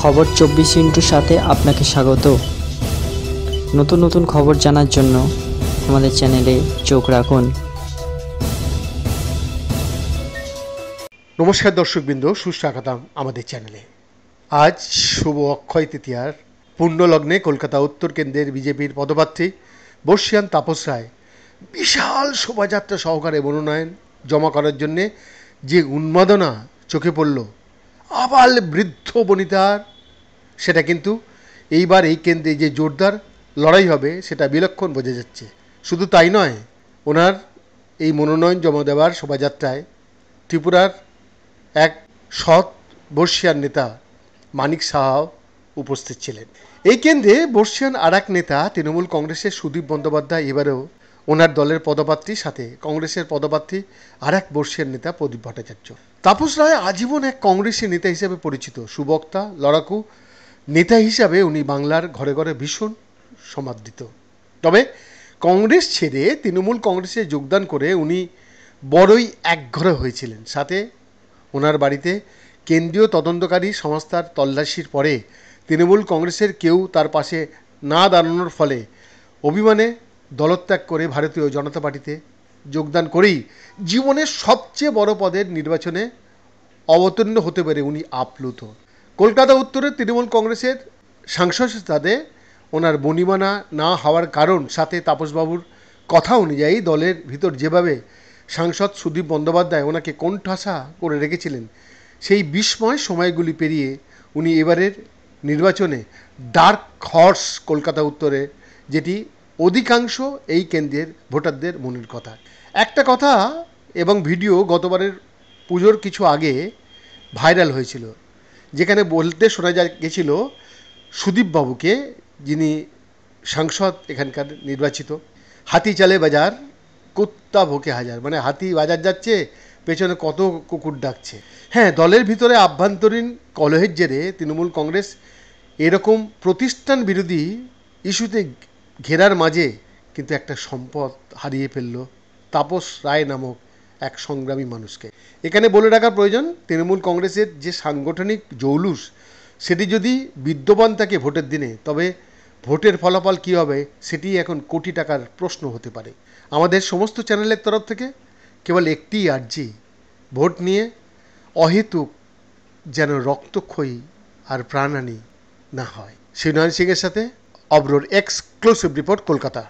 খবর চব্বিশ ইন্টুর সাথে আপনাকে স্বাগত নতুন নতুন খবর জানার জন্য আমাদের চ্যানেলে চোখ রাখুন নমস্কার দর্শকবৃন্দ সুস্বাগতম আমাদের চ্যানেলে আজ শুভ অক্ষয় তৃতীয়ার লগ্নে কলকাতা উত্তর কেন্দ্রের বিজেপির পদপ্রার্থী বর্ষিয়ান তাপস রায় বিশাল শোভাযাত্রা সহকারে মনোনয়ন জমা করার জন্যে যে উন্মাদনা চোখে পড়ল আবাল বৃদ্ধ বনিতার সেটা কিন্তু এইবার এই কেন্দ্রে যে জোরদার লড়াই হবে সেটা বিলক্ষণ বোঝা যাচ্ছে শুধু তাই নয় ওনার এই মনোনয়ন জমা দেওয়ার শোভাযাত্রায় ত্রিপুরার এক সৎ বর্ষিয়ান নেতা মানিক সাহাও উপস্থিত ছিলেন এই কেন্দ্রে বর্ষিয়ান আর এক নেতা তৃণমূল কংগ্রেসের সুদীপ বন্দ্যোপাধ্যায় এবারেও ওনার দলের পদপ্রার্থীর সাথে কংগ্রেসের পদপ্রার্থী আর এক বর্ষিয়ান নেতা প্রদীপ ভট্টাচার্য তাপস রায় আজীবন এক কংগ্রেসের নেতা হিসেবে পরিচিত সুবক্তা লড়াকু নেতা হিসাবে উনি বাংলার ঘরে ঘরে ভীষণ সমাদৃত তবে কংগ্রেস ছেড়ে তৃণমূল কংগ্রেসে যোগদান করে উনি বড়ই একঘরে হয়েছিলেন সাথে ওনার বাড়িতে কেন্দ্রীয় তদন্তকারী সংস্থার তল্লাশির পরে তৃণমূল কংগ্রেসের কেউ তার পাশে না দাঁড়ানোর ফলে অভিমানে দলত্যাগ করে ভারতীয় জনতা পার্টিতে যোগদান করেই জীবনের সবচেয়ে বড় পদের নির্বাচনে অবতীর্ণ হতে পেরে উনি আপ্লুত কলকাতা উত্তরে তৃণমূল কংগ্রেসের সাংসদ তাদে ওনার বনিমানা না হওয়ার কারণ সাথে তাপসবাবুর কথা অনুযায়ী দলের ভিতর যেভাবে সাংসদ সুদীপ বন্দ্যোপাধ্যায় ওনাকে কণ্ঠাসা করে রেখেছিলেন সেই বিস্ময় সময়গুলি পেরিয়ে উনি এবারের নির্বাচনে ডার্ক হর্স কলকাতা উত্তরে যেটি অধিকাংশ এই কেন্দ্রের ভোটারদের মনের কথা একটা কথা এবং ভিডিও গতবারের পুজোর কিছু আগে ভাইরাল হয়েছিল যেখানে বলতে শোনা যা গেছিল সুদীপবাবুকে যিনি সাংসদ এখানকার নির্বাচিত হাতি চালে বাজার কুত্তা ভোকে হাজার মানে হাতি বাজার যাচ্ছে পেছনে কত কুকুর ডাকছে হ্যাঁ দলের ভিতরে আভ্যন্তরীণ কলহের জেরে তৃণমূল কংগ্রেস এরকম প্রতিষ্ঠান বিরোধী ইস্যুতে ঘেরার মাঝে কিন্তু একটা সম্পদ হারিয়ে ফেলল তাপস রায় নামক এক সংগ্রামী মানুষকে এখানে বলে রাখা প্রয়োজন তৃণমূল কংগ্রেসের যে সাংগঠনিক জৌলুস সেটি যদি বিদ্যমান থাকে ভোটের দিনে তবে ভোটের ফলাফল কী হবে সেটি এখন কোটি টাকার প্রশ্ন হতে পারে আমাদের সমস্ত চ্যানেলের তরফ থেকে কেবল একটি আর্জি ভোট নিয়ে অহেতুক যেন রক্তক্ষয়ী আর প্রাণহানি না হয় শিবনারায়ণ সিংয়ের সাথে অব্রোর এক্সক্লুসিভ রিপোর্ট কলকাতা